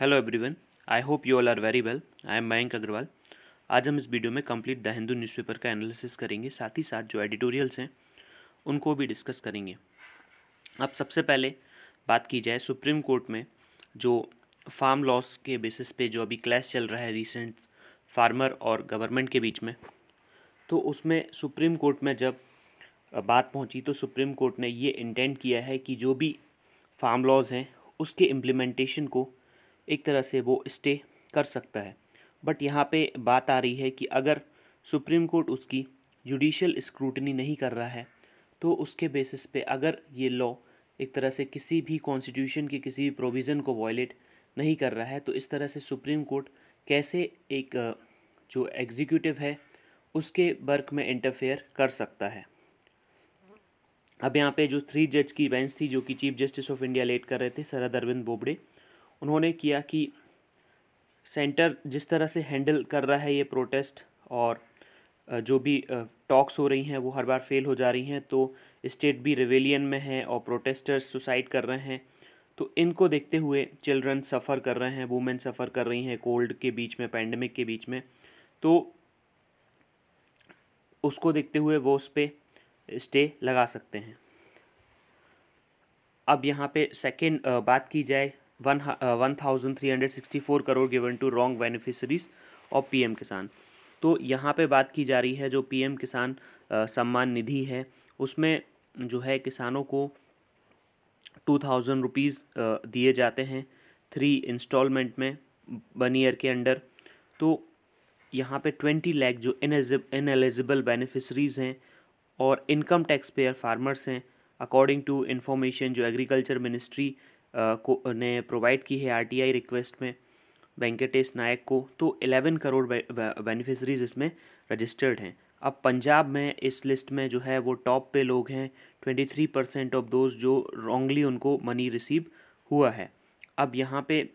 hello everyone I hope you all are very well I am Mayank Agarwal आज हम इस video में कंप्लीट द हिंदू न्यूज़पेपर का एनालिसिस करेंगे साथ ही साथ जो एडिटोरियल्स हैं उनको भी डिस्कस करेंगे अब सबसे पहले बात की जाए सुप्रीम कोर्ट में जो फार्म लॉस के बेसिस पे जो अभी क्लैश चल रहा है रिसेंट फार्मर और गवर्नमेंट के बीच में तो उसमें सुप्रीम कोर्ट में जब बात पहुंची तो सुप्रीम कोर्ट ने ये इंटेंड किया है कि जो भी फार्म लॉज हैं उसके इम्प्लीमेंटेशन को एक तरह से वो स्टे कर सकता है बट यहाँ पे बात आ रही है कि अगर सुप्रीम कोर्ट उसकी जुडिशल स्क्रूटनी नहीं कर रहा है तो उसके बेसिस पे अगर ये लॉ एक तरह से किसी भी कॉन्स्टिट्यूशन के किसी भी प्रोविज़न को वॉयलेट नहीं कर रहा है तो इस तरह से सुप्रीम कोर्ट कैसे एक जो एग्जीक्यूटिव है उसके वर्क में इंटरफेयर कर सकता है अब यहाँ पे जो थ्री जज की बेंच थी जो कि chief justice of India lead कर रहे थे सरद अरविंद बोबडे उन्होंने किया कि सेंटर जिस तरह से हैंडल कर रहा है ये प्रोटेस्ट और जो भी टॉक्स हो रही हैं वो हर बार फेल हो जा रही हैं तो स्टेट भी रिवेलियन में है और प्रोटेस्टर्स सुसाइड कर रहे हैं तो इनको देखते हुए चिल्ड्रन सफ़र कर रहे हैं वुमेन सफ़र कर रही हैं कोल्ड के बीच में पैंडमिक के बीच में तो उसको देखते हुए वो उस पर स्टे लगा सकते हैं अब यहाँ पे सेकेंड बात की जाए one one thousand three hundred sixty four crore given to wrong beneficiaries of PM Kisan तो यहाँ पे बात की जा रही है जो पीएम किसान uh, सम्मान निधि है उसमें जो है किसानों को टू थाउजेंड रुपीज़ दिए जाते हैं थ्री इंस्टॉलमेंट में वन ईयर के अंडर तो यहाँ पे ट्वेंटी लैख जो इन एलिजिबल बेनिफिशरीज हैं और इनकम टैक्स पेयर फार्मर्स हैं अकॉर्डिंग टू इंफॉर्मेशन जो एग्रीकल्चर मिनिस्ट्री को ने प्रोवाइड की है आरटीआई रिक्वेस्ट में वेंकटेश नायक को तो 11 करोड़ बेनिफिशरीज इसमें रजिस्टर्ड हैं अब पंजाब में इस लिस्ट में जो है वो टॉप पे लोग हैं 23 परसेंट ऑफ दोज जो रॉन्गली उनको मनी रिसीव हुआ है अब यहाँ पे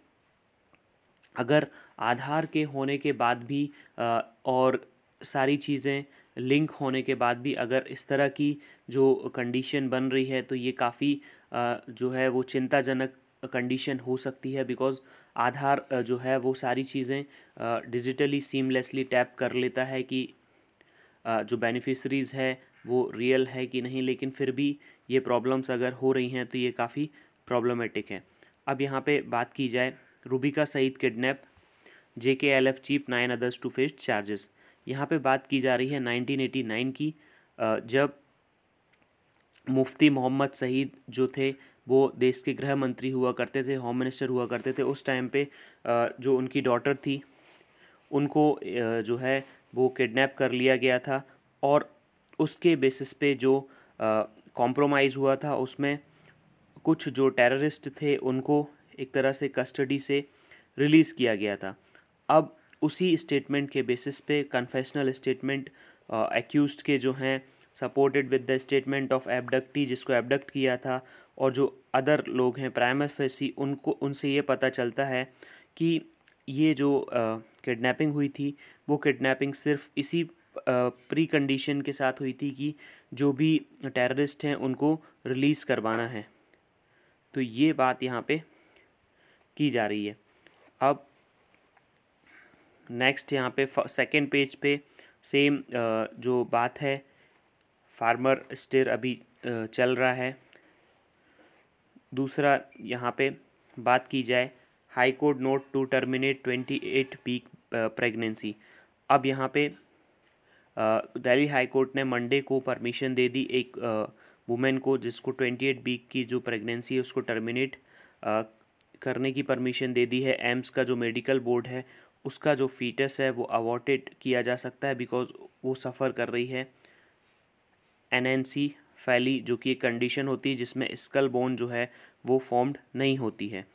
अगर आधार के होने के बाद भी आ, और सारी चीज़ें लिंक होने के बाद भी अगर इस तरह की जो कंडीशन बन रही है तो ये काफ़ी जो है वो चिंताजनक कंडीशन हो सकती है बिकॉज़ आधार जो है वो सारी चीज़ें डिजिटली सीमलेसली टैप कर लेता है कि जो बेनिफिशरीज़ है वो रियल है कि नहीं लेकिन फिर भी ये प्रॉब्लम्स अगर हो रही हैं तो ये काफ़ी प्रॉब्लमेटिक है अब यहाँ पे बात की जाए Rubika Saeed kidnap J K L F chief nine others to face charges यहाँ पे बात की जा रही है 1989 की जब मुफ्ती मोहम्मद सईद जो थे वो देश के गृह मंत्री हुआ करते थे होम मिनिस्टर हुआ करते थे उस टाइम पे जो उनकी डॉटर थी उनको जो है वो किडनैप कर लिया गया था और उसके बेसिस पे जो कॉम्प्रोमाइज़ हुआ था उसमें कुछ जो टेररिस्ट थे उनको एक तरह से कस्टडी से रिलीज़ किया गया था अब उसी स्टेटमेंट के बेसिस पे कन्फेशनल स्टेटमेंट एक्यूज के जो हैं supported with the statement of abductee जिसको एबडक्ट किया था और जो अदर लोग हैं प्राइमर फेसी उनको उनसे ये पता चलता है कि ये जो किडनैपिंग हुई थी वो किडनैपिंग सिर्फ इसी प्री कंडीशन के साथ हुई थी कि जो भी टेररिस्ट हैं उनको रिलीज़ करवाना है तो ये बात यहाँ पे की जा रही है अब नेक्स्ट यहाँ पे सेकेंड पेज पे सेम जो बात है फार्मर स्टेयर अभी चल रहा है दूसरा यहाँ पे बात की जाए high court nod to terminate twenty eight week pregnancy अब यहाँ पे दिल्ली हाई कोर्ट ने मंडे को परमिशन दे दी एक वुमेन को जिसको ट्वेंटी एट वीक की जो प्रेगनेंसी है उसको टर्मिनेट करने की परमिशन दे दी है एम्स का जो मेडिकल बोर्ड है उसका जो फीटस है वो अवॉटेड किया जा सकता है बिकॉज वो सफ़र कर रही है एनएनसी फैली जो कि एक कंडीशन होती है जिसमें स्कल बोन जो है वो फॉर्म्ड नहीं होती है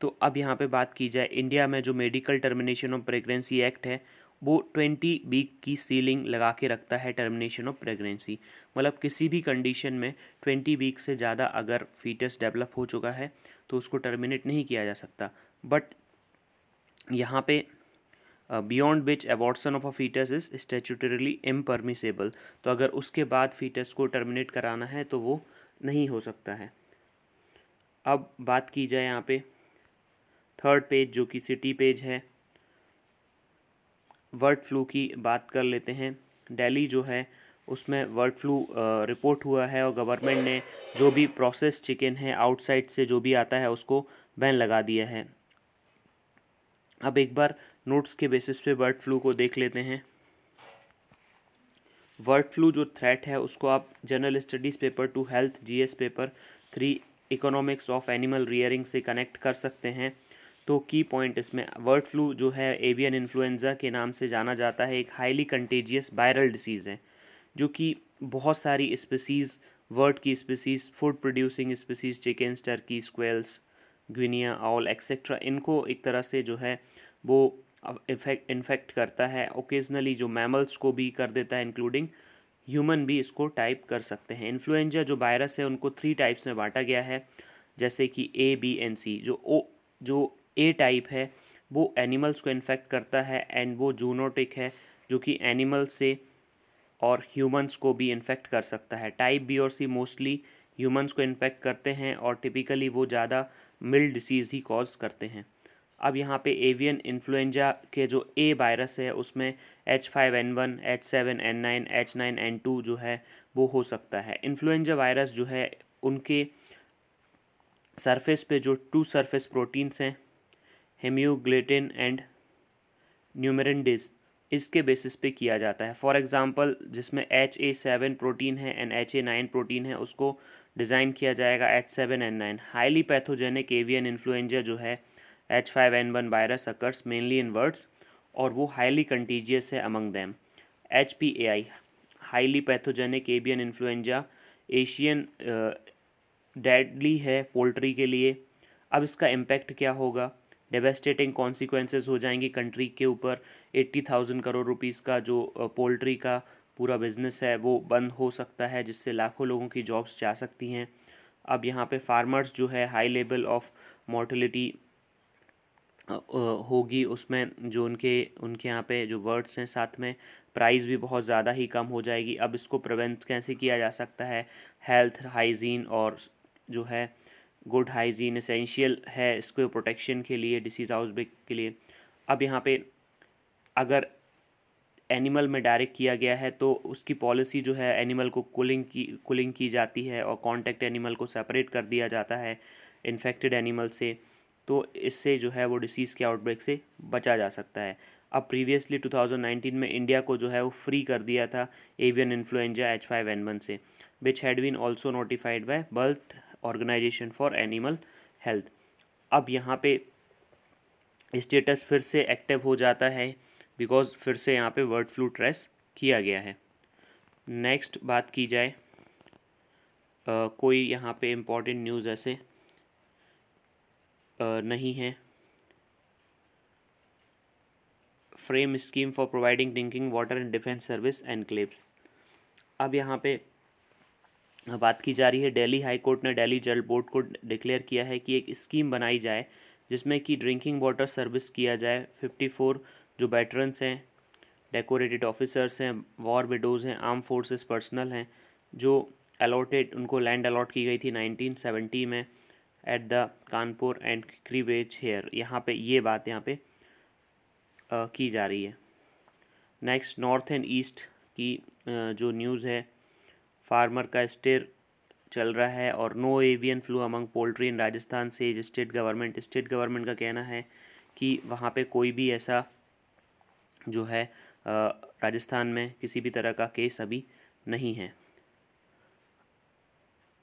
तो अब यहाँ पे बात की जाए इंडिया में जो medical termination of pregnancy act है वो ट्वेंटी वीक की सीलिंग लगा के रखता है टर्मिनेशन ऑफ प्रेगनेंसी मतलब किसी भी कंडीशन में ट्वेंटी वीक से ज़्यादा अगर फीटस डेवलप हो चुका है तो उसको टर्मिनेट नहीं किया जा सकता बट यहाँ पे beyond which abortion of a foetus is statutorily impermissible तो अगर उसके बाद फीटस को टर्मिनेट कराना है तो वो नहीं हो सकता है अब बात की जाए यहाँ पे थर्ड पेज जो कि सिटी पेज है वर्ड फ्लू की बात कर लेते हैं दिल्ली जो है उसमें बर्ड फ्लू रिपोर्ट हुआ है और गवर्नमेंट ने जो भी प्रोसेस चिकन है आउटसाइड से जो भी आता है उसको बैन लगा दिया है अब एक बार नोट्स के बेसिस पे बर्ड फ्लू को देख लेते हैं बर्ड फ्लू जो थ्रेट है उसको आप general studies paper two health GS paper three economics of animal rearing से कनेक्ट कर सकते हैं तो की पॉइंट इसमें बर्ड फ्लू जो है एवियन इन्फ्लुएंजा के नाम से जाना जाता है एक हाईली कंटेजियस वायरल डिसीज़ है जो कि बहुत सारी स्पीसीज़ वर्ड की species food producing species chicken turkey quails guinea fowl etcetera इनको एक तरह से जो है वो इफेक्ट इन्फेक्ट करता है ओकेजनली जो मैमल्स को भी कर देता है इंक्लूडिंग ह्यूमन भी इसको टाइप कर सकते हैं इन्फ्लुएंजा जो वायरस है उनको थ्री टाइप्स में बांटा गया है जैसे कि ए बी एंड सी जो ओ जो ए टाइप है वो एनिमल्स को इन्फेक्ट करता है एंड वो जूनोटिक है जो कि एनिमल से और ह्यूमंस को भी इन्फेक्ट कर सकता है टाइप बी और सी मोस्टली ह्यूमंस को इन्फेक्ट करते हैं और टिपिकली वो ज़्यादा मिल्ड डिसीज़ ही कॉज करते हैं अब यहाँ पे एवियन इन्फ्लुएंजा के जो ए वायरस है उसमें H five N one H seven N nine H nine N two जो है वो हो सकता है इन्फ्लुएंजा वायरस जो है उनके सरफेस पे जो टू सरफेस प्रोटीन्स हैं हेम्योग्लेटिन एंड न्यूमेरेंडिस इसके बेसिस पे किया जाता है फॉर एग्ज़ाम्पल जिसमें एच ए सेवन प्रोटीन है and H A nine protein है उसको डिज़ाइन किया जाएगा H seven N nine highly pathogenic avian influenza जो है H five N one virus occurs mainly in birds और वो हाईली कंटीजियस है among them H P A I highly pathogenic avian influenza Asian deadly है poultry के लिए अब इसका इम्पैक्ट क्या होगा डेवेस्टेटिंग कॉन्सिक्वेंसेज हो जाएंगी कंट्री के ऊपर एट्टी थाउजेंड करोड़ रुपीज़ का जो पोल्ट्री uh, का पूरा बिजनेस है वो बंद हो सकता है जिससे लाखों लोगों की जॉब्स जा सकती हैं अब यहाँ पे फार्मर्स जो है हाई लेवल ऑफ मोर्टलिटी होगी उसमें जो उनके उनके यहाँ पे जो वर्ड्स हैं साथ में प्राइस भी बहुत ज़्यादा ही कम हो जाएगी अब इसको प्रिवेंट कैसे किया जा सकता है हेल्थ हाइजीन और जो है गुड हाइजीन इसेंशियल है इसको प्रोटेक्शन के लिए डिसीज़ हाउस के लिए अब यहाँ पे अगर एनिमल में डायरेक्ट किया गया है तो उसकी पॉलिसी जो है एनिमल को कूलिंग की कूलिंग की जाती है और कॉन्टैक्ट एनिमल को सेपरेट कर दिया जाता है इन्फेक्टेड एनिमल से तो इससे जो है वो डिसीज़ के आउटब्रेक से बचा जा सकता है अब प्रीवियसली 2019 में इंडिया को जो है वो फ्री कर दिया था avian influenza H five N one से which had been also notified by world organisation for animal health अब यहाँ पे स्टेटस फिर से एक्टिव हो जाता है बिकॉज फिर से यहाँ पे वर्ड फ्लू ट्रेस किया गया है नेक्स्ट बात की जाए आ, कोई यहाँ पे इम्पॉर्टेंट न्यूज़ ऐसे नहीं है frame scheme for providing drinking water and defence service enclaves अब यहाँ पे बात की जा रही है दिल्ली हाई कोर्ट ने दिल्ली जल बोर्ड को डिक्लेयर किया है कि एक स्कीम बनाई जाए जिसमें कि ड्रिंकिंग वाटर सर्विस किया जाए फिफ्टी फोर जो वेटरन्स हैं डेकोरेटेड ऑफिसर्स हैं वॉर विडोज़ हैं आर्म फोर्सेस पर्सनल हैं जो अलॉटेड उनको लैंड अलॉट की गई थी सेवेंटी में एट द कानपुर एंड क्रीवेज हेयर यहाँ पे ये बात यहाँ पे आ, की जा रही है नेक्स्ट नॉर्थ एंड ईस्ट की आ, जो न्यूज़ है फार्मर का स्टेर चल रहा है और no avian flu among poultry in Rajasthan से स्टेट गवर्नमेंट स्टेट गवर्नमेंट का कहना है कि वहाँ पे कोई भी ऐसा जो है राजस्थान में किसी भी तरह का केस अभी नहीं है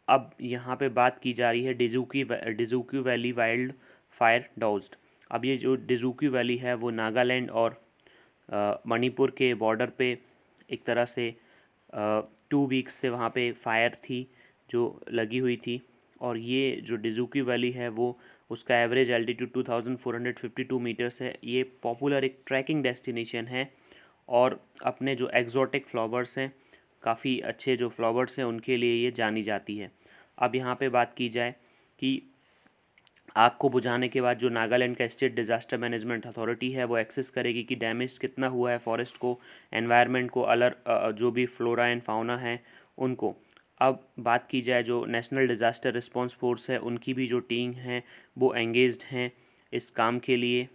अब यहाँ पे बात की जा रही है Dzukou Dzukou valley wildfire doused अब ये जो डिजुकी वैली है वो नागालैंड और मणिपुर के बॉर्डर पे एक तरह से टू वीक्स से वहाँ पे फायर थी जो लगी हुई थी और ये जो डिजुकी वैली है वो उसका average altitude two thousand four hundred fifty two metres है ये पॉपुलर एक ट्रैकिंग डेस्टिनेशन है और अपने जो एग्जॉटिक फ्लावर्स हैं काफ़ी अच्छे जो फ्लावर्स हैं उनके लिए ये जानी जाती है अब यहाँ पे बात की जाए कि आग को बुझाने के बाद जो नागालैंड का स्टेट डिज़ास्टर मैनेजमेंट अथॉरिटी है वो एक्सेस करेगी कि डैमेज कितना हुआ है फॉरेस्ट को एनवायरनमेंट को अलर जो भी फ्लोरा एंड फाउना है उनको अब बात की जाए जो नेशनल डिज़ास्टर रिस्पॉन्स फोर्स है उनकी भी जो टीम है वो एंगेज हैं इस काम के लिए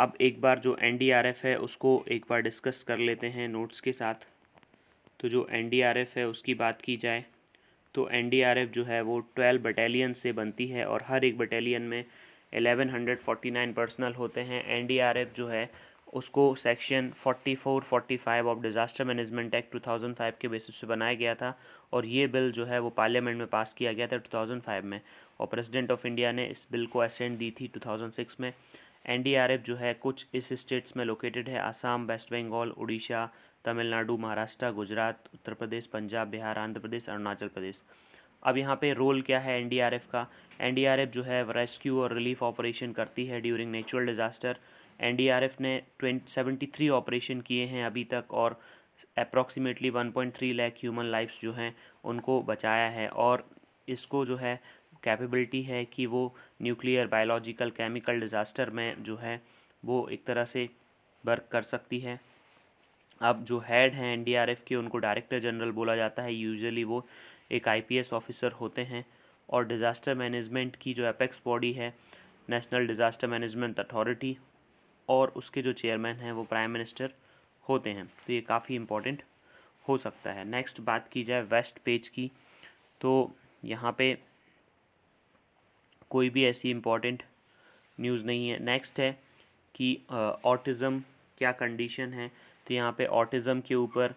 अब एक बार जो एनडीआरएफ है उसको एक बार डिस्कस कर लेते हैं नोट्स के साथ तो जो एन है उसकी बात की जाए तो एन जो है वो ट्वेल्व बटालियन से बनती है और हर एक बटालियन में eleven hundred forty nine personnel होते हैं एन जो है उसको section four forty five of disaster management act two thousand five के बेसिस पे बनाया गया था और ये बिल जो है वो पार्लियामेंट में पास किया गया था टू थाउजेंड फाइव में और प्रेसिडेंट ऑफ इंडिया ने इस बिल को असेंट दी थी टू थाउजेंड सिक्स में एन डी आर एफ जो है कुछ इस स्टेट्स में लोकेटेड है आसाम वेस्ट बंगाल उड़ीसा तमिलनाडु महाराष्ट्र गुजरात उत्तर प्रदेश पंजाब बिहार आंध्र प्रदेश अरुणाचल प्रदेश अब यहाँ पे रोल क्या है एनडीआरएफ का एनडीआरएफ जो है रेस्क्यू और रिलीफ ऑपरेशन करती है ड्यूरिंग नेचुरल डिज़ास्टर एनडीआरएफ ने ट्वेंटी सेवेंटी थ्री ऑपरेशन किए हैं अभी तक और approximately one point three lakh human lifes जो हैं उनको बचाया है और इसको जो है कैपेबिलिटी है कि वो न्यूक्लियर बायोलॉजिकल केमिकल डिज़ास्टर में जो है वो एक तरह से वर्क कर सकती है अब जो हेड हैं एनडीआरएफ के उनको डायरेक्टर जनरल बोला जाता है यूजुअली वो एक आईपीएस ऑफिसर होते हैं और डिज़ास्टर मैनेजमेंट की जो अपेक्स बॉडी है नेशनल डिज़ास्टर मैनेजमेंट अथॉरिटी और उसके जो चेयरमैन हैं वो प्राइम मिनिस्टर होते हैं तो ये काफ़ी इम्पोर्टेंट हो सकता है नेक्स्ट बात की जाए वेस्ट पेज की तो यहाँ पे कोई भी ऐसी इम्पोर्टेंट न्यूज़ नहीं है नेक्स्ट है कि ऑटिज़म क्या कंडीशन है तो यहाँ पे ऑटिज़म के ऊपर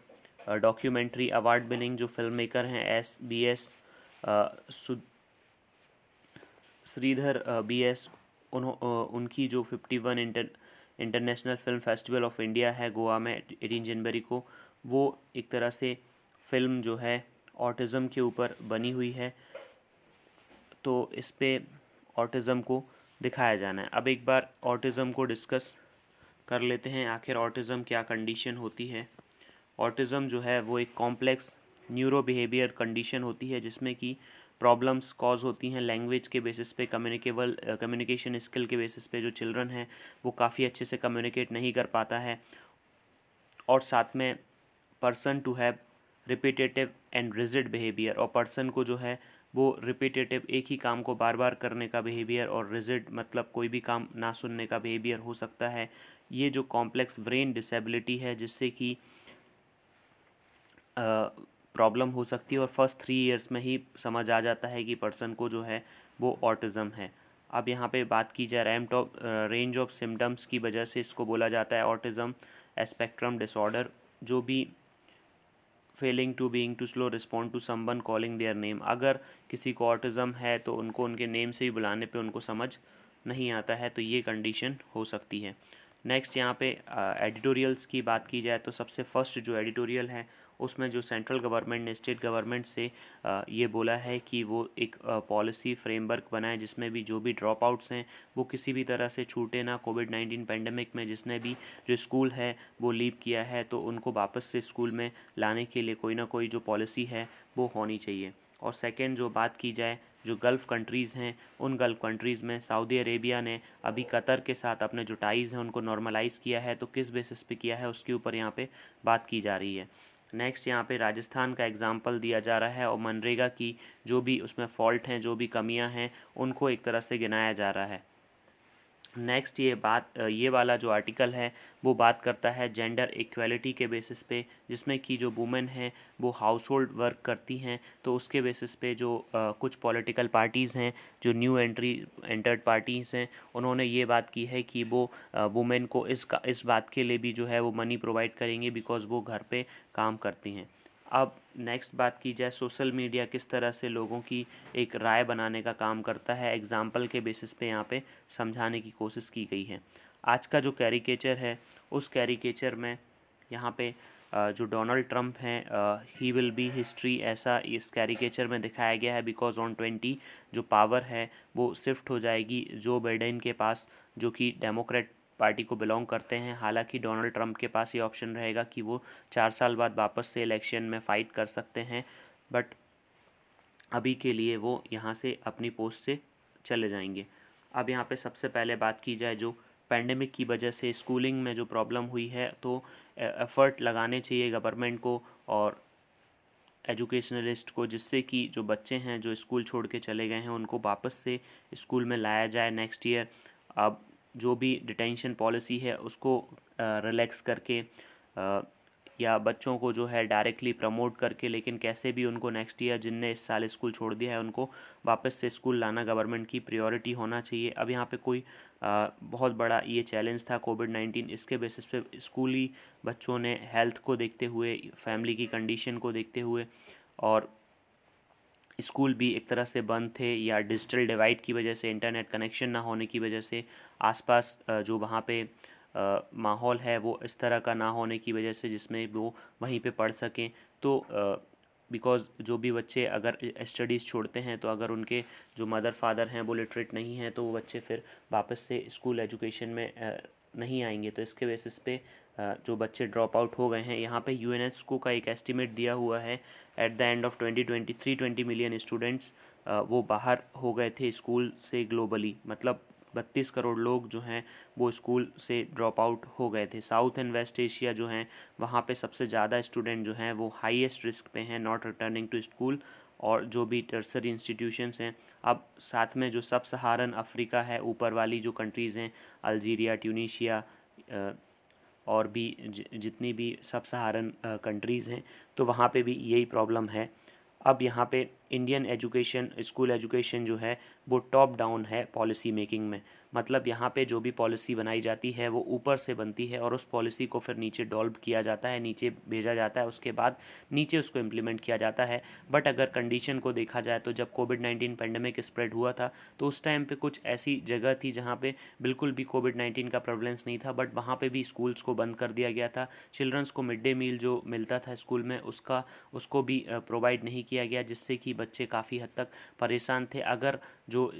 डॉक्यूमेंट्री अवार्ड विनिंग जो फिल्म मेकर हैं S B S Sridhar B uh, S उन्हों uh, उनकी जो fifty one inter international film festival of India है गोवा में एटीन जनवरी को वो एक तरह से फिल्म जो है ऑटिज़म के ऊपर बनी हुई है तो इस पर ऑटिज़म को दिखाया जाना है अब एक बार ऑटिज़म को डिस्कस कर लेते हैं आखिर ऑटिज़म क्या कंडीशन होती है ऑटिज़म जो है वो एक कॉम्प्लेक्स न्यूरो बिहेवियर कंडीशन होती है जिसमें कि प्रॉब्लम्स कॉज होती हैं लैंग्वेज के बेसिस पे कम्युनिकेबल कम्युनिकेशन स्किल के बेसिस पे जो चिल्ड्रन हैं वो काफ़ी अच्छे से कम्युनिकेट नहीं कर पाता है और साथ में person to have repetitive and rigid behaviour और पर्सन को जो है वो रिपीटेटिव एक ही काम को बार बार करने का बिहेवियर और रिजिड मतलब कोई भी काम ना सुनने का बिहेवियर हो सकता है ये जो कॉम्प्लेक्स ब्रेन डिसेबिलिटी है जिससे कि प्रॉब्लम हो सकती है और फर्स्ट थ्री इयर्स में ही समझ आ जाता है कि पर्सन को जो है वो ऑटिज़म है अब यहाँ पे बात की जाए रैम टॉप रेंज ऑफ सिम्टम्स की वजह से इसको बोला जाता है ऑटिज़म एस्पेक्ट्रम डिसऑर्डर जो भी failing to being too slow respond to some calling their name अगर किसी को ऑटिज़म है तो उनको उनके नेम से ही बुलाने पे उनको समझ नहीं आता है तो ये कंडीशन हो सकती है नेक्स्ट यहाँ पे एडिटोरियल्स की बात की जाए तो सबसे फर्स्ट जो एडिटोरियल है उसमें जो सेंट्रल गवर्नमेंट ने स्टेट गवर्नमेंट से ये बोला है कि वो एक पॉलिसी फ्रेमवर्क बनाए जिसमें भी जो भी ड्रॉप आउट्स हैं वो किसी भी तरह से छूटे ना कोविड नाइन्टीन पेंडेमिक में जिसने भी जो स्कूल है वो लीव किया है तो उनको वापस से स्कूल में लाने के लिए कोई ना कोई जो पॉलिसी है वो होनी चाहिए और सेकेंड जो बात की जाए जो गल्फ़ कंट्रीज़ हैं उन गल्फ़ कंट्रीज़ में सऊदी अरेबिया ने अभी कतर के साथ अपने जो टाइज़ हैं उनको नॉर्मलाइज़ किया है तो किस बेसिस पे किया है उसके ऊपर यहाँ पे बात की जा रही है नेक्स्ट यहाँ पे राजस्थान का एग्जाम्पल दिया जा रहा है और मनरेगा की जो भी उसमें फॉल्ट हैं जो भी कमियाँ हैं उनको एक तरह से गिनाया जा रहा है नेक्स्ट ये बात ये वाला जो आर्टिकल है वो बात करता है जेंडर इक्वलिटी के बेसिस पे जिसमें कि जो वुमेन हैं वो हाउस होल्ड वर्क करती हैं तो उसके बेसिस पे जो आ, कुछ पॉलिटिकल पार्टीज़ हैं जो न्यू एंट्री एंटर्ड पार्टीज़ हैं उन्होंने ये बात की है कि वो वुमेन को इस इस बात के लिए भी जो है वो मनी प्रोवाइड करेंगे बिकॉज़ वो घर पर काम करती हैं अब नेक्स्ट बात की जाए सोशल मीडिया किस तरह से लोगों की एक राय बनाने का काम करता है एग्ज़ाम्पल के बेसिस पे यहाँ पे समझाने की कोशिश की गई है आज का जो कैरिकेचर है उस कैरिकेचर में यहाँ पे जो डोनाल्ड ट्रंप हैं ही विल बी हिस्ट्री ऐसा इस कैरिकेचर में दिखाया गया है बिकॉज ऑन ट्वेंटी जो पावर है वो शिफ्ट हो जाएगी जो बाइडेन के पास जो कि डेमोक्रेट पार्टी को बिलोंग करते हैं हालांकि डोनाल्ड ट्रंप के पास ये ऑप्शन रहेगा कि वो चार साल बाद वापस से इलेक्शन में फ़ाइट कर सकते हैं बट अभी के लिए वो यहाँ से अपनी पोस्ट से चले जाएंगे अब यहाँ पे सबसे पहले बात की जाए जो पैंडमिक की वजह से स्कूलिंग में जो प्रॉब्लम हुई है तो एफ़र्ट लगाने चाहिए गवर्नमेंट को और एजुकेशनलिस्ट को जिससे कि जो बच्चे हैं जो स्कूल छोड़ के चले गए हैं उनको वापस से स्कूल में लाया जाए नेक्स्ट ईयर अब जो भी डिटेंशन पॉलिसी है उसको रिलैक्स करके या बच्चों को जो है डायरेक्टली प्रमोट करके लेकिन कैसे भी उनको नेक्स्ट ईयर जिनने इस साल स्कूल छोड़ दिया है उनको वापस से स्कूल लाना गवर्नमेंट की प्रायोरिटी होना चाहिए अब यहाँ पे कोई आ, बहुत बड़ा ये चैलेंज था कोविड नाइन्टीन इसके बेसिस पे स्कूली बच्चों ने हेल्थ को देखते हुए फैमिली की कंडीशन को देखते हुए और स्कूल भी एक तरह से बंद थे या डिजिटल डिवाइड की वजह से इंटरनेट कनेक्शन ना होने की वजह से आसपास जो वहाँ पे माहौल है वो इस तरह का ना होने की वजह से जिसमें वो वहीं पे पढ़ सकें तो बिकॉज़ जो भी बच्चे अगर स्टडीज़ छोड़ते हैं तो अगर उनके जो मदर फादर हैं वो लिटरेट नहीं हैं तो वो बच्चे फिर वापस से स्कूल एजुकेशन में नहीं आएंगे तो इसके बेसिस पे जो बच्चे ड्रॉप आउट हो गए हैं यहाँ पे यूएनएसको का एक एस्टिमेट दिया हुआ है at the end of twenty twenty three twenty million students वो बाहर हो गए थे स्कूल से ग्लोबली मतलब बत्तीस करोड़ लोग जो हैं वो स्कूल से ड्रॉप आउट हो गए थे साउथ एंड वेस्ट एशिया जो हैं वहाँ पे सबसे ज़्यादा स्टूडेंट जो हैं वो हाईएस्ट रिस्क पे हैं नॉट रिटर्निंग टू स्कूल और जो भी टर्सरी इंस्टीट्यूशंस हैं अब साथ में जो सब सहारन अफ्रीका है ऊपर वाली जो कंट्रीज़ हैं अल्जीरिया ट्यूनीशिया और भी जितनी भी सब सहारन कंट्रीज़ हैं तो वहाँ पे भी यही प्रॉब्लम है अब यहाँ पे इंडियन एजुकेशन स्कूल एजुकेशन जो है वो टॉप डाउन है पॉलिसी मेकिंग में मतलब यहाँ पे जो भी पॉलिसी बनाई जाती है वो ऊपर से बनती है और उस पॉलिसी को फिर नीचे डॉल्व किया जाता है नीचे भेजा जाता है उसके बाद नीचे उसको इम्प्लीमेंट किया जाता है बट अगर कंडीशन को देखा जाए तो जब कोविड नाइन्टीन पेंडेमिक स्प्रेड हुआ था तो उस टाइम पर कुछ ऐसी जगह थी जहाँ पर बिल्कुल भी कोविड नाइन्टीन का प्रॉब्लम्स नहीं था बट वहाँ पर भी स्कूल्स को बंद कर दिया गया था चिल्ड्रंस को मिड डे मील जो मिलता था स्कूल में उसका उसको भी प्रोवाइड नहीं किया गया जिससे कि बच्चे काफ़ी हद तक परेशान थे अगर जो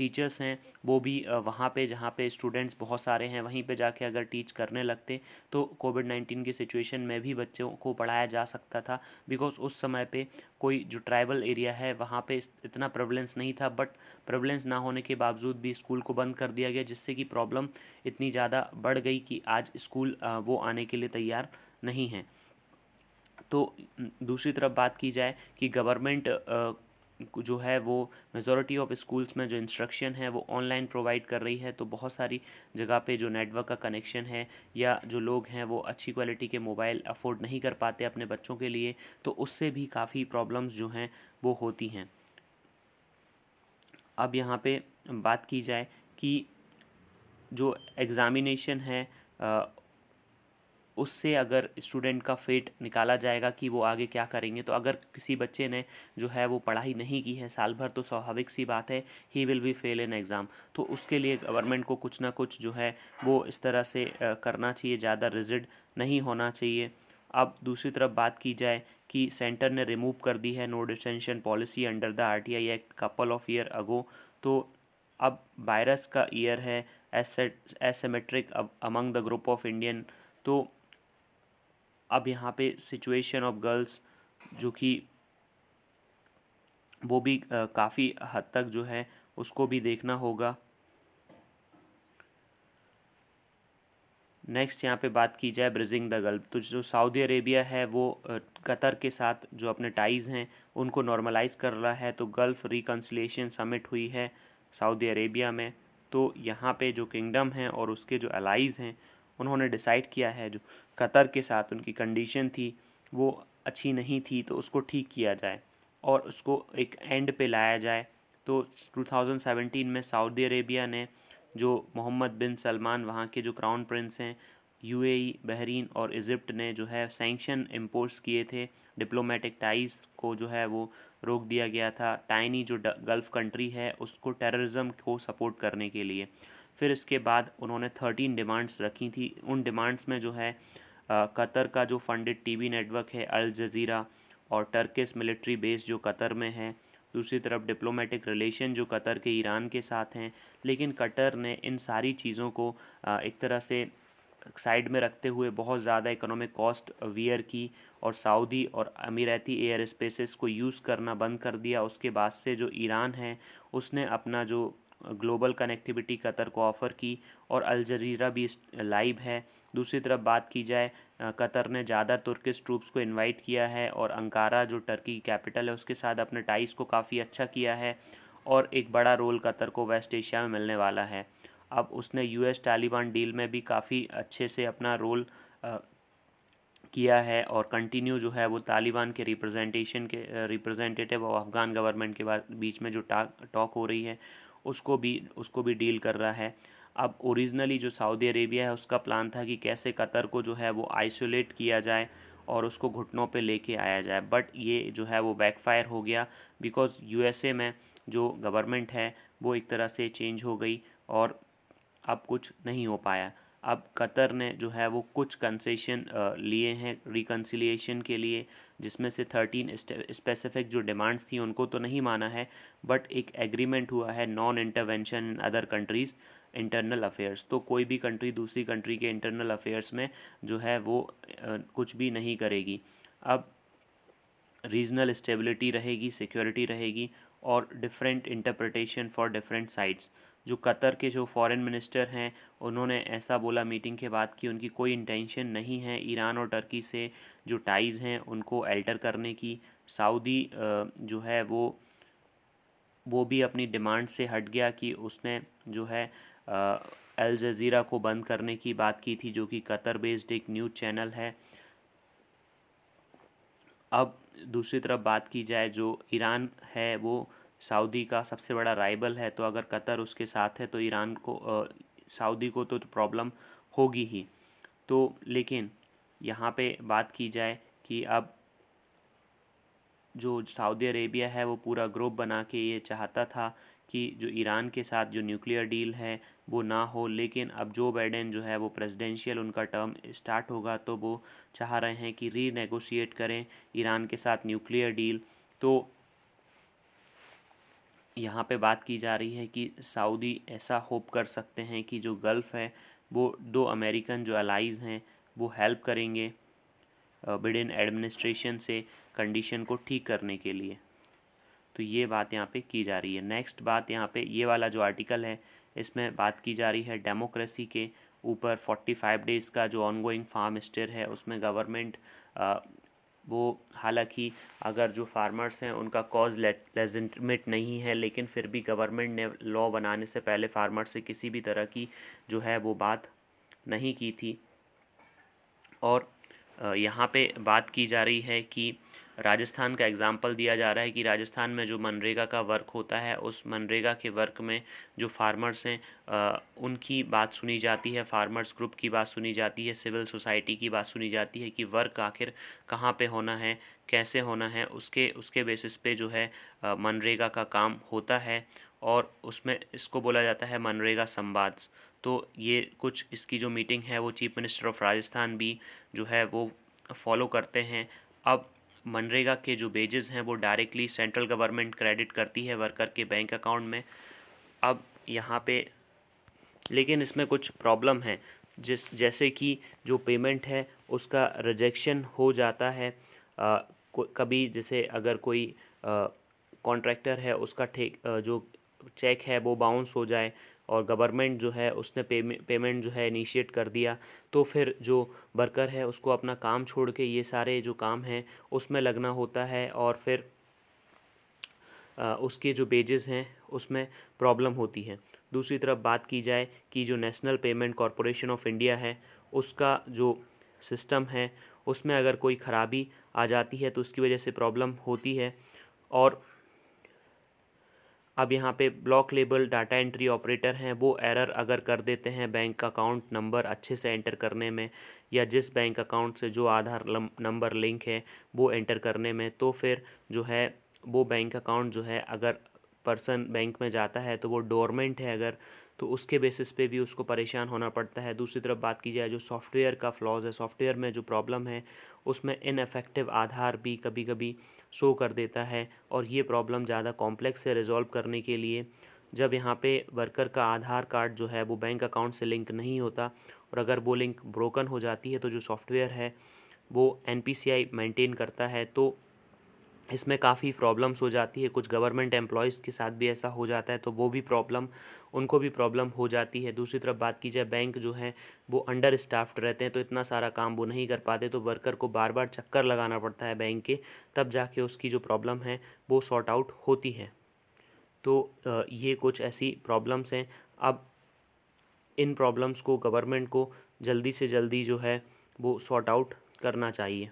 टीचर्स हैं वो भी वहाँ पे जहाँ पे स्टूडेंट्स बहुत सारे हैं वहीं पे जाके अगर टीच करने लगते तो कोविड नाइन्टीन की सिचुएशन में भी बच्चों को पढ़ाया जा सकता था बिकॉज उस समय पे कोई जो ट्राइबल एरिया है वहाँ पे इतना प्रेवलेंस नहीं था बट प्रेवलेंस ना होने के बावजूद भी स्कूल को बंद कर दिया गया जिससे कि प्रॉब्लम इतनी ज़्यादा बढ़ गई कि आज स्कूल वो आने के लिए तैयार नहीं है तो दूसरी तरफ बात की जाए कि गवर्नमेंट जो है वो मेजोरिटी ऑफ स्कूल्स में जो इंस्ट्रक्शन है वो ऑनलाइन प्रोवाइड कर रही है तो बहुत सारी जगह पे जो नेटवर्क का कनेक्शन है या जो लोग हैं वो अच्छी क्वालिटी के मोबाइल अफोर्ड नहीं कर पाते अपने बच्चों के लिए तो उससे भी काफ़ी प्रॉब्लम्स जो हैं वो होती हैं अब यहाँ पे बात की जाए कि जो एग्ज़ामिनेशन है उससे अगर स्टूडेंट का फेट निकाला जाएगा कि वो आगे क्या करेंगे तो अगर किसी बच्चे ने जो है वो पढ़ाई नहीं की है साल भर तो स्वाभाविक सी बात है he will be fail in exam तो उसके लिए गवर्नमेंट को कुछ ना कुछ जो है वो इस तरह से करना चाहिए ज़्यादा रिजिड नहीं होना चाहिए अब दूसरी तरफ बात की जाए कि सेंटर ने रिमूव कर दी है no detention policy under the RTI act couple of year ago तो अब वायरस का ईयर है एसेमेट्रिक अब among the group of Indian तो अब यहाँ पे सिचुएशन ऑफ गर्ल्स जो कि वो भी काफ़ी हद तक जो है उसको भी देखना होगा नेक्स्ट यहाँ पे बात की जाए ब्रिजिंग द गल्फ तो जो सऊदी अरेबिया है वो कतर के साथ जो अपने टाइज़ हैं उनको नॉर्मलाइज कर रहा है तो गल्फ़ रिकन्सलेशन समिट हुई है सऊदी अरेबिया में तो यहाँ पे जो किंगडम है और उसके जो अलाइज़ हैं उन्होंने डिसाइड किया है जो कतर के साथ उनकी कंडीशन थी वो अच्छी नहीं थी तो उसको ठीक किया जाए और उसको एक एंड पे लाया जाए तो 2017 में सऊदी अरेबिया ने जो मोहम्मद बिन सलमान वहाँ के जो क्राउन प्रिंस हैं यूएई, e, बहरीन और इजिप्ट ने जो है सेंक्शन इम्पोज किए थे डिप्लोमेटिक टाइज को जो है वो रोक दिया गया था टाइनी जो गल्फ़ कंट्री है उसको टेररिज्म को सपोर्ट करने के लिए फिर इसके बाद उन्होंने थर्टीन डिमांड्स रखी थी उन डिमांड्स में जो है कतर का जो फंडेड टीवी नेटवर्क है अल जजीरा और टर्किस मिलिट्री बेस जो कतर में है दूसरी तरफ डिप्लोमेटिक रिलेशन जो कतर के ईरान के साथ हैं लेकिन कतर ने इन सारी चीज़ों को एक तरह से साइड में रखते हुए बहुत ज़्यादा इकोनॉमिक कॉस्ट वियर की और सऊदी और अमीराती एयर स्पेसिस को यूज़ करना बंद कर दिया उसके बाद से जो ईरान है उसने अपना जो ग्लोबल कनेक्टिविटी कतर को ऑफ़र की और अलज़ीरा भी लाइव है दूसरी तरफ बात की जाए कतर ने ज़्यादा तुर्किश ट्रूप्स को इनवाइट किया है और अंकारा जो टर्की की कैपिटल है उसके साथ अपने टाइस को काफ़ी अच्छा किया है और एक बड़ा रोल कतर को वेस्ट एशिया में मिलने वाला है अब उसने यूएस तालिबान डील में भी काफ़ी अच्छे से अपना रोल आ, किया है और कंटिन्यू जो है वो तालिबान के रिप्रेजेंटेशन के रिप्रेजेंटेटिव और अफ़गान गवर्नमेंट के बीच में जो टॉक हो रही है उसको भी उसको भी डील कर रहा है अब ओरिजिनली जो सऊदी अरेबिया है उसका प्लान था कि कैसे कतर को जो है वो आइसोलेट किया जाए और उसको घुटनों पे लेके आया जाए बट ये जो है वो बैकफायर हो गया बिकॉज़ यूएसए में जो गवर्नमेंट है वो एक तरह से चेंज हो गई और अब कुछ नहीं हो पाया अब कतर ने जो है वो कुछ कंसेशन लिए हैं रिकन्सिलिएशन के लिए जिसमें से थर्टीन स्पेसिफिक जो डिमांड्स थी उनको तो नहीं माना है बट एक एग्रीमेंट हुआ है non intervention in other countries internal affairs तो कोई भी कंट्री दूसरी कंट्री के इंटरनल अफेयर्स में जो है वो कुछ भी नहीं करेगी अब रीजनल स्टेबिलिटी रहेगी सिक्योरिटी रहेगी और different interpretation for different sides जो कतर के जो फॉरेन मिनिस्टर हैं उन्होंने ऐसा बोला मीटिंग के बाद कि उनकी कोई इंटेंशन नहीं है ईरान और टर्की से जो टाइज़ हैं उनको एल्टर करने की सऊदी जो है वो वो भी अपनी डिमांड से हट गया कि उसने जो है अल जज़ीरा को बंद करने की बात की थी जो कि कतर बेस्ड एक न्यूज़ चैनल है अब दूसरी तरफ बात की जाए जो ईरान है वो सऊदी का सबसे बड़ा राइबल है तो अगर कतर उसके साथ है तो ईरान को सऊदी को तो, तो प्रॉब्लम होगी ही तो लेकिन यहाँ पे बात की जाए कि अब जो सऊदी अरेबिया है वो पूरा ग्रुप बना के ये चाहता था कि जो ईरान के साथ जो न्यूक्लियर डील है वो ना हो लेकिन अब जो बाइडेन जो है वो प्रेसिडेंशियल उनका टर्म स्टार्ट होगा तो वो चाह रहे हैं कि रीनेगोशिएट करें ईरान के साथ न्यूक्लियर डील तो यहाँ पे बात की जा रही है कि सऊदी ऐसा होप कर सकते हैं कि जो गल्फ़ है वो दो अमेरिकन जो अलाइज़ हैं वो हेल्प करेंगे बिडेन एडमिनिस्ट्रेशन से कंडीशन को ठीक करने के लिए तो ये बात यहाँ पे की जा रही है नेक्स्ट बात यहाँ पे ये वाला जो आर्टिकल है इसमें बात की जा रही है डेमोक्रेसी के ऊपर फोर्टी फाइव डेज़ का जो ऑनगोइंग फार्म स्टेयर है उसमें गवर्नमेंट वो हालांकि अगर जो फार्मर्स हैं उनका कॉज लेजेंटमेट नहीं है लेकिन फिर भी गवर्नमेंट ने लॉ बनाने से पहले फार्मर से किसी भी तरह की जो है वो बात नहीं की थी और यहाँ पे बात की जा रही है कि राजस्थान का एग्ज़ाम्पल दिया जा रहा है कि राजस्थान में जो मनरेगा का वर्क होता है उस मनरेगा के वर्क में जो फार्मर्स हैं उनकी बात सुनी जाती है फार्मर्स ग्रुप की बात सुनी जाती है सिविल सोसाइटी की बात सुनी जाती है कि वर्क आखिर कहाँ पे होना है कैसे होना है उसके उसके बेसिस पे जो है मनरेगा का काम होता है और उसमें इसको बोला जाता है मनरेगा संवाद तो ये कुछ इसकी जो मीटिंग है वो चीफ़ मिनिस्टर ऑफ राजस्थान भी जो है वो फॉलो करते हैं अब मनरेगा के जो बेजेस हैं वो डायरेक्टली सेंट्रल गवर्नमेंट क्रेडिट करती है वर्कर के बैंक अकाउंट में अब यहाँ पे लेकिन इसमें कुछ प्रॉब्लम है जिस जैसे कि जो पेमेंट है उसका रिजेक्शन हो जाता है आ, कभी जैसे अगर कोई कॉन्ट्रैक्टर है उसका ठेक जो चेक है वो बाउंस हो जाए और गवर्नमेंट जो है उसने पेमेंट जो है इनिशिएट कर दिया तो फिर जो वर्कर है उसको अपना काम छोड़ के ये सारे जो काम हैं उसमें लगना होता है और फिर उसके जो बेजेस हैं उसमें प्रॉब्लम होती है दूसरी तरफ बात की जाए कि जो national payment corporation of India है उसका जो सिस्टम है उसमें अगर कोई ख़राबी आ जाती है तो उसकी वजह से प्रॉब्लम होती है और अब यहाँ पे ब्लॉक लेबल डाटा एंट्री ऑपरेटर हैं वो एरर अगर कर देते हैं बैंक अकाउंट नंबर अच्छे से एंटर करने में या जिस बैंक अकाउंट से जो आधार नंबर लिंक है वो एंटर करने में तो फिर जो है वो बैंक अकाउंट जो है अगर पर्सन बैंक में जाता है तो वो डोरमेंट है अगर तो उसके बेसिस पे भी उसको परेशान होना पड़ता है दूसरी तरफ बात की जाए जो सॉफ्टवेयर का फ्लॉज है सॉफ्टवेयर में जो प्रॉब्लम है उसमें इनफेक्टिव आधार भी कभी कभी शो कर देता है और ये प्रॉब्लम ज़्यादा कॉम्प्लेक्स है रिजॉल्व करने के लिए जब यहाँ पे वर्कर का आधार कार्ड जो है वो बैंक अकाउंट से लिंक नहीं होता और अगर वो लिंक ब्रोकन हो जाती है तो जो सॉफ्टवेयर है वो एन मेंटेन करता है तो इसमें काफ़ी प्रॉब्लम्स हो जाती है कुछ गवर्नमेंट एम्प्लॉयज़ के साथ भी ऐसा हो जाता है तो वो भी प्रॉब्लम उनको भी प्रॉब्लम हो जाती है दूसरी तरफ बात की जाए बैंक जो है वो अंडर स्टाफ्ड रहते हैं तो इतना सारा काम वो नहीं कर पाते तो वर्कर को बार बार चक्कर लगाना पड़ता है बैंक के तब जाके उसकी जो प्रॉब्लम है वो सॉर्ट आउट होती है तो ये कुछ ऐसी प्रॉब्लम्स हैं अब इन प्रॉब्लम्स को गवर्नमेंट को जल्दी से जल्दी जो है वो सॉर्ट आउट करना चाहिए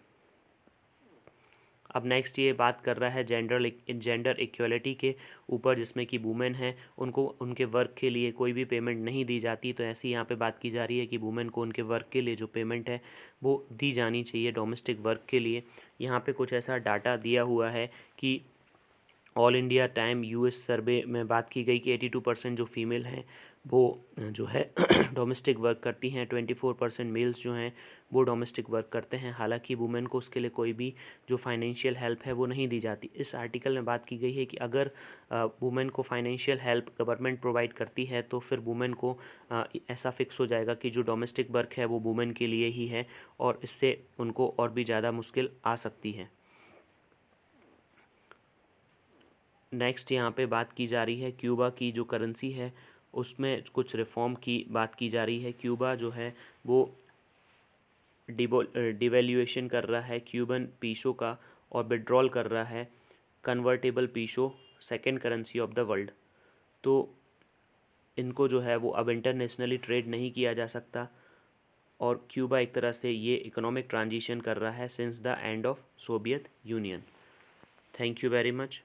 अब नेक्स्ट ये बात कर रहा है जेंडर जेंडर इक्वलिटी के ऊपर जिसमें कि वुमेन हैं उनको उनके वर्क के लिए कोई भी पेमेंट नहीं दी जाती तो ऐसी यहाँ पे बात की जा रही है कि वुमेन को उनके वर्क के लिए जो पेमेंट है वो दी जानी चाहिए डोमेस्टिक वर्क के लिए यहाँ पे कुछ ऐसा डाटा दिया हुआ है कि all India time use survey में बात की गई कि एटी टू परसेंट जो फीमेल हैं वो जो है डोमेस्टिक वर्क करती हैं ट्वेंटी फोर परसेंट मेल्स जो हैं वो डोमेस्टिक वर्क करते हैं हालांकि वुमेन को उसके लिए कोई भी जो फाइनेंशियल हेल्प है वो नहीं दी जाती इस आर्टिकल में बात की गई है कि अगर वुमेन को फाइनेंशियल हेल्प गवर्नमेंट प्रोवाइड करती है तो फिर वुमेन को आ, ऐसा फिक्स हो जाएगा कि जो डोमेस्टिक वर्क है वो वुमेन के लिए ही है और इससे उनको और भी ज़्यादा मुश्किल आ सकती है नेक्स्ट यहाँ पे बात की जा रही है क्यूबा की जो करेंसी है उसमें कुछ रिफॉर्म की बात की जा रही है क्यूबा जो है वो डिवेल्यूएशन कर रहा है क्यूबन पीसो का और विड्रॉल कर रहा है convertible peso second currency of the world तो इनको जो है वो अब इंटरनेशनली ट्रेड नहीं किया जा सकता और क्यूबा एक तरह से ये इकोनॉमिक ट्रांजिशन कर रहा है since the end of Soviet Union thank you very much